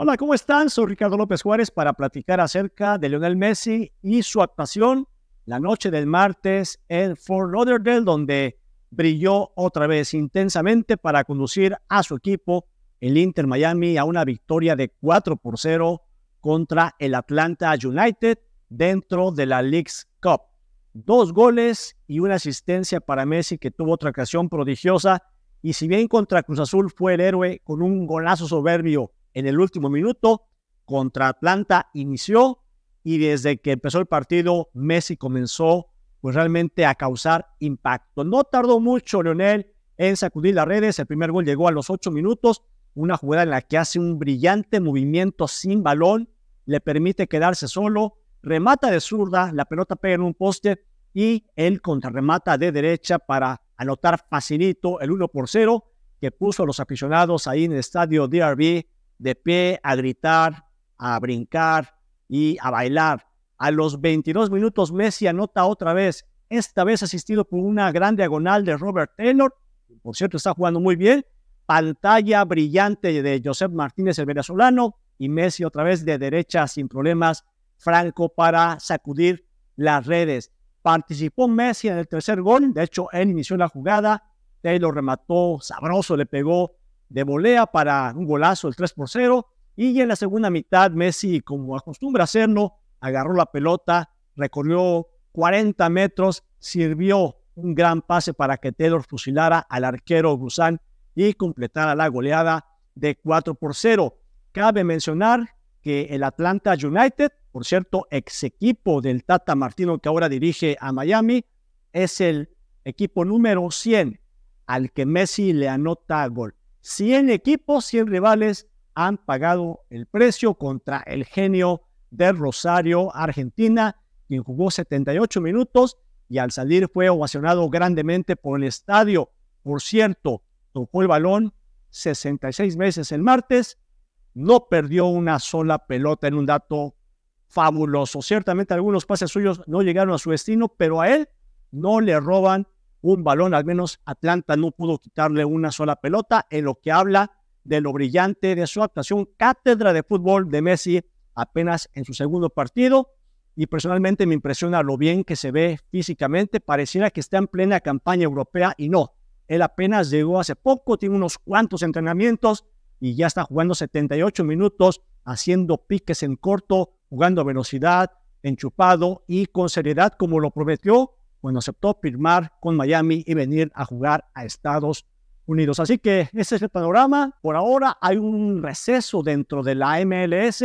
Hola, ¿cómo están? Soy Ricardo López Juárez para platicar acerca de Lionel Messi y su actuación la noche del martes en Fort Lauderdale, donde brilló otra vez intensamente para conducir a su equipo, el Inter Miami, a una victoria de 4 por 0 contra el Atlanta United dentro de la League's Cup. Dos goles y una asistencia para Messi que tuvo otra ocasión prodigiosa y si bien contra Cruz Azul fue el héroe con un golazo soberbio en el último minuto contra Atlanta inició y desde que empezó el partido Messi comenzó pues realmente a causar impacto. No tardó mucho Leonel en sacudir las redes, el primer gol llegó a los ocho minutos, una jugada en la que hace un brillante movimiento sin balón, le permite quedarse solo, remata de zurda, la pelota pega en un poste y él contrarremata de derecha para anotar facilito el 1 por 0 que puso a los aficionados ahí en el estadio DRB de pie, a gritar, a brincar y a bailar. A los 22 minutos Messi anota otra vez, esta vez asistido por una gran diagonal de Robert Taylor, por cierto está jugando muy bien, pantalla brillante de Josep Martínez el venezolano y Messi otra vez de derecha sin problemas, Franco para sacudir las redes. Participó Messi en el tercer gol, de hecho él inició la jugada, Taylor remató sabroso, le pegó de volea para un golazo, el 3 por 0. Y en la segunda mitad, Messi, como acostumbra hacerlo, agarró la pelota, recorrió 40 metros, sirvió un gran pase para que Taylor fusilara al arquero Busan y completara la goleada de 4 por 0. Cabe mencionar que el Atlanta United, por cierto, ex equipo del Tata Martino que ahora dirige a Miami, es el equipo número 100 al que Messi le anota gol. 100 equipos, 100 rivales han pagado el precio contra el genio de Rosario, Argentina, quien jugó 78 minutos y al salir fue ovacionado grandemente por el estadio. Por cierto, tocó el balón 66 meses el martes, no perdió una sola pelota en un dato fabuloso. Ciertamente algunos pases suyos no llegaron a su destino, pero a él no le roban un balón, al menos Atlanta no pudo quitarle una sola pelota, en lo que habla de lo brillante de su actuación, cátedra de fútbol de Messi apenas en su segundo partido. Y personalmente me impresiona lo bien que se ve físicamente. Pareciera que está en plena campaña europea y no. Él apenas llegó hace poco, tiene unos cuantos entrenamientos y ya está jugando 78 minutos, haciendo piques en corto, jugando a velocidad, enchupado y con seriedad como lo prometió bueno, aceptó firmar con Miami y venir a jugar a Estados Unidos. Así que ese es el panorama. Por ahora hay un receso dentro de la MLS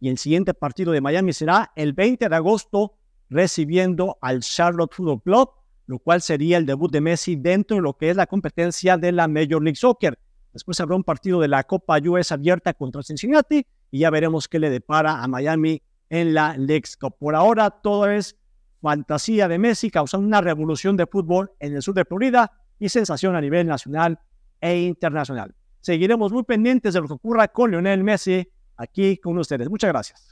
y el siguiente partido de Miami será el 20 de agosto recibiendo al Charlotte Football Club, lo cual sería el debut de Messi dentro de lo que es la competencia de la Major League Soccer. Después habrá un partido de la Copa US abierta contra Cincinnati y ya veremos qué le depara a Miami en la League Cup. Por ahora todo es fantasía de Messi causando una revolución de fútbol en el sur de Florida y sensación a nivel nacional e internacional. Seguiremos muy pendientes de lo que ocurra con Lionel Messi aquí con ustedes. Muchas gracias.